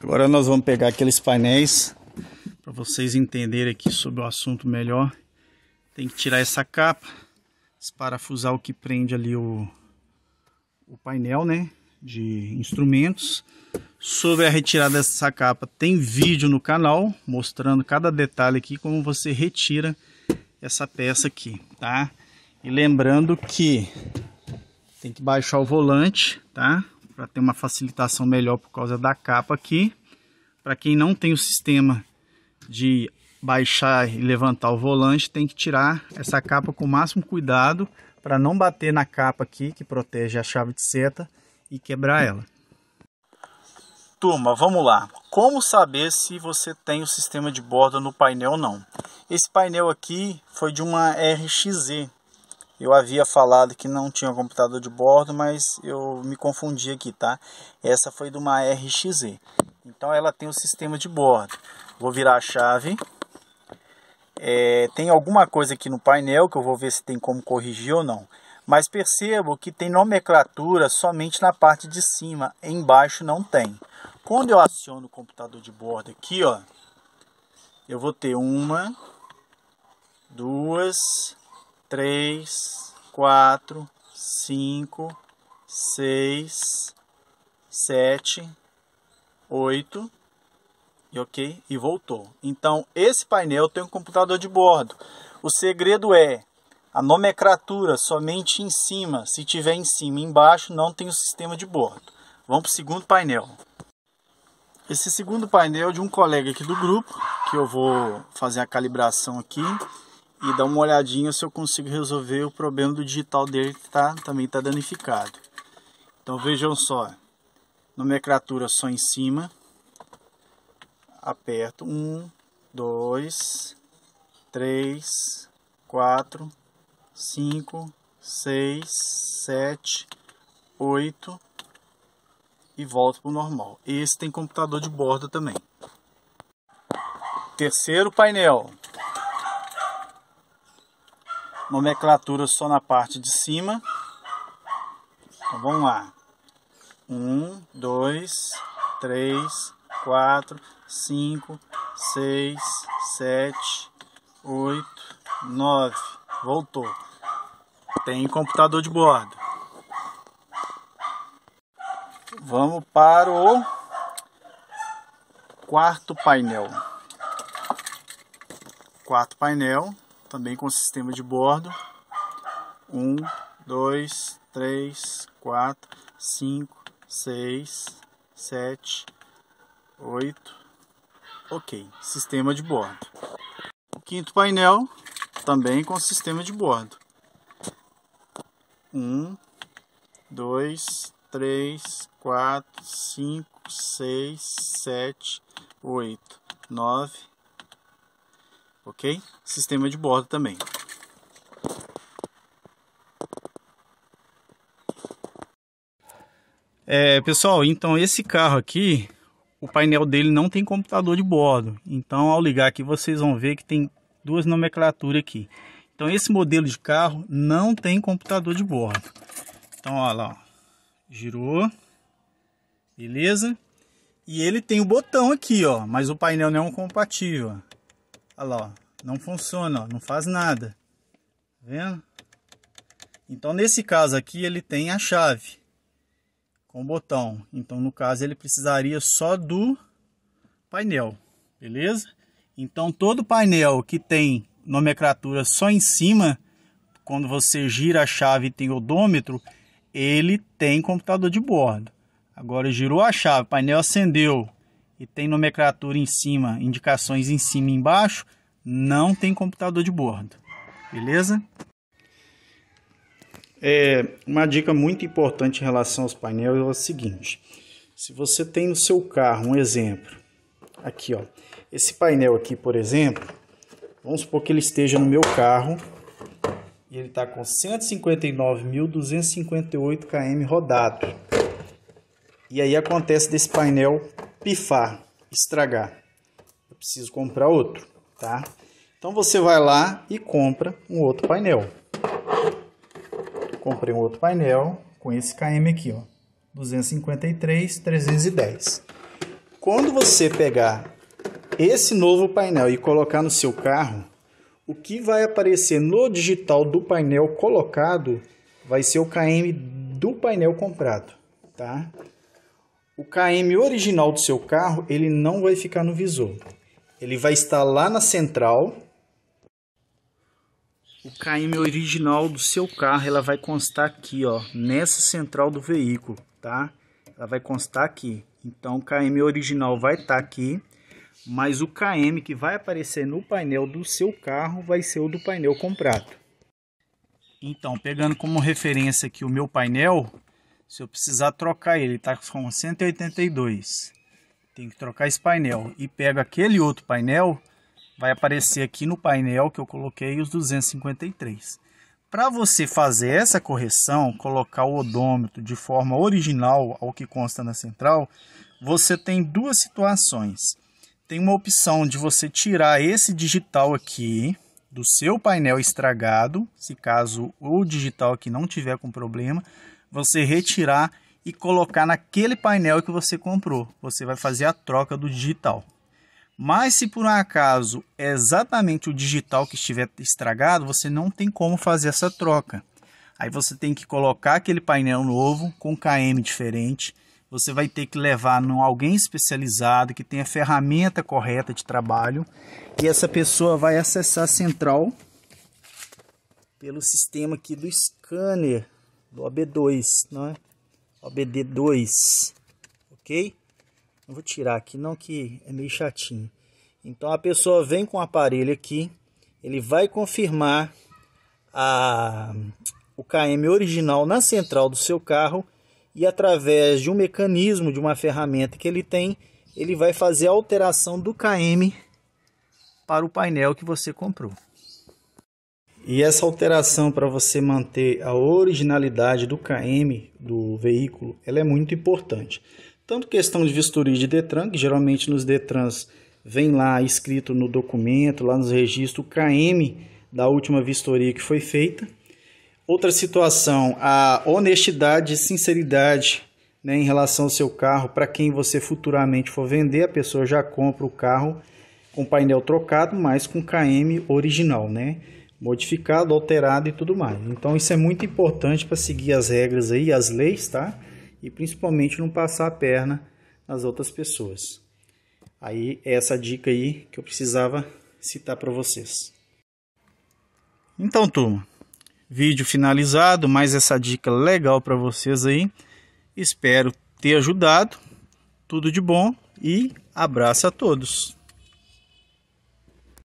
Agora nós vamos pegar aqueles painéis para vocês entenderem aqui sobre o assunto melhor. Tem que tirar essa capa, desparafusar o que prende ali o, o painel, né? De instrumentos. Sobre a retirada dessa capa, tem vídeo no canal mostrando cada detalhe aqui, como você retira essa peça aqui, tá? E lembrando que tem que baixar o volante, tá? para ter uma facilitação melhor por causa da capa aqui. Para quem não tem o sistema de baixar e levantar o volante, tem que tirar essa capa com o máximo cuidado para não bater na capa aqui que protege a chave de seta e quebrar ela. Turma, vamos lá. Como saber se você tem o sistema de borda no painel ou não? Esse painel aqui foi de uma RXZ, eu havia falado que não tinha computador de bordo, mas eu me confundi aqui, tá? Essa foi de uma RXZ. Então ela tem o sistema de bordo. Vou virar a chave. É, tem alguma coisa aqui no painel que eu vou ver se tem como corrigir ou não. Mas percebo que tem nomenclatura somente na parte de cima, embaixo não tem. Quando eu aciono o computador de bordo aqui, ó, eu vou ter uma, duas, três, quatro, cinco, seis, sete, oito e ok e voltou. Então esse painel tem um computador de bordo. O segredo é a nomenclatura somente em cima. Se tiver em cima e embaixo não tem o sistema de bordo. Vamos para o segundo painel. Esse segundo painel é de um colega aqui do grupo que eu vou fazer a calibração aqui e dar uma olhadinha se eu consigo resolver o problema do digital dele que tá, também está danificado. Então vejam só, nomenclatura só em cima, aperto 1, 2, 3, 4, 5, 6, 7, 8 e volto para o normal. Esse tem computador de borda também. Terceiro painel, nomenclatura só na parte de cima. Então vamos lá. 1, 2, 3, 4, 5, 6, 7, 8, 9. Voltou. Tem computador de bordo. Vamos para o quarto painel. Quarto painel também com sistema de bordo. 1, 2, 3, 4, 5, 6, 7, 8. Ok, sistema de bordo. O quinto painel também com sistema de bordo. 1, 2, 3, 4, 5, 6, 7, 8, 9, ok? Sistema de borda também. É, pessoal, então esse carro aqui, o painel dele não tem computador de bordo. Então, ao ligar aqui, vocês vão ver que tem duas nomenclaturas aqui. Então, esse modelo de carro não tem computador de bordo. Então, olha lá, ó. girou, beleza? E ele tem o botão aqui, ó, mas o painel não é um compatível. Olha lá, ó. Não funciona, ó. Não faz nada. Tá vendo? Então, nesse caso aqui, ele tem a chave com o botão. Então, no caso, ele precisaria só do painel, beleza? Então, todo painel que tem nomenclatura só em cima, quando você gira a chave e tem odômetro, ele tem computador de bordo. Agora, girou a chave, painel acendeu, e tem nomenclatura em cima, indicações em cima e embaixo, não tem computador de bordo. Beleza? É, uma dica muito importante em relação aos painéis é a seguinte: se você tem no seu carro um exemplo, aqui ó, esse painel aqui, por exemplo, vamos supor que ele esteja no meu carro e ele está com 159.258 km rodado. E aí acontece desse painel pifar, estragar. Eu preciso comprar outro, tá? Então você vai lá e compra um outro painel. Comprei um outro painel com esse KM aqui, ó. 253, 310. Quando você pegar esse novo painel e colocar no seu carro, o que vai aparecer no digital do painel colocado vai ser o KM do painel comprado, tá? o KM original do seu carro, ele não vai ficar no visor. Ele vai estar lá na central. O KM original do seu carro, ela vai constar aqui, ó, nessa central do veículo, tá? Ela vai constar aqui. Então, o KM original vai estar tá aqui, mas o KM que vai aparecer no painel do seu carro vai ser o do painel comprado. Então, pegando como referência aqui o meu painel, se eu precisar trocar ele, tá com 182. Tem que trocar esse painel. E pega aquele outro painel, vai aparecer aqui no painel que eu coloquei os 253. Para você fazer essa correção, colocar o odômetro de forma original ao que consta na central, você tem duas situações. Tem uma opção de você tirar esse digital aqui do seu painel estragado, se caso o digital aqui não tiver com problema, você retirar e colocar naquele painel que você comprou. Você vai fazer a troca do digital. Mas se por um acaso é exatamente o digital que estiver estragado, você não tem como fazer essa troca. Aí você tem que colocar aquele painel novo com KM diferente. Você vai ter que levar em alguém especializado que tenha a ferramenta correta de trabalho e essa pessoa vai acessar a central pelo sistema aqui do scanner do OB2, não é? OBD2, ok? vou tirar aqui, não que é meio chatinho. Então a pessoa vem com o aparelho aqui, ele vai confirmar a, o KM original na central do seu carro e através de um mecanismo, de uma ferramenta que ele tem, ele vai fazer a alteração do KM para o painel que você comprou. E essa alteração para você manter a originalidade do KM do veículo, ela é muito importante. Tanto questão de vistoria de Detran, que geralmente nos Detrans vem lá escrito no documento, lá nos registros, o KM da última vistoria que foi feita. Outra situação, a honestidade e sinceridade né, em relação ao seu carro, para quem você futuramente for vender, a pessoa já compra o carro com painel trocado, mas com KM original, né? modificado, alterado e tudo mais. Então isso é muito importante para seguir as regras aí, as leis, tá? E principalmente não passar a perna nas outras pessoas. Aí é essa dica aí que eu precisava citar para vocês. Então, turma, vídeo finalizado, mais essa dica legal para vocês aí. Espero ter ajudado. Tudo de bom e abraço a todos.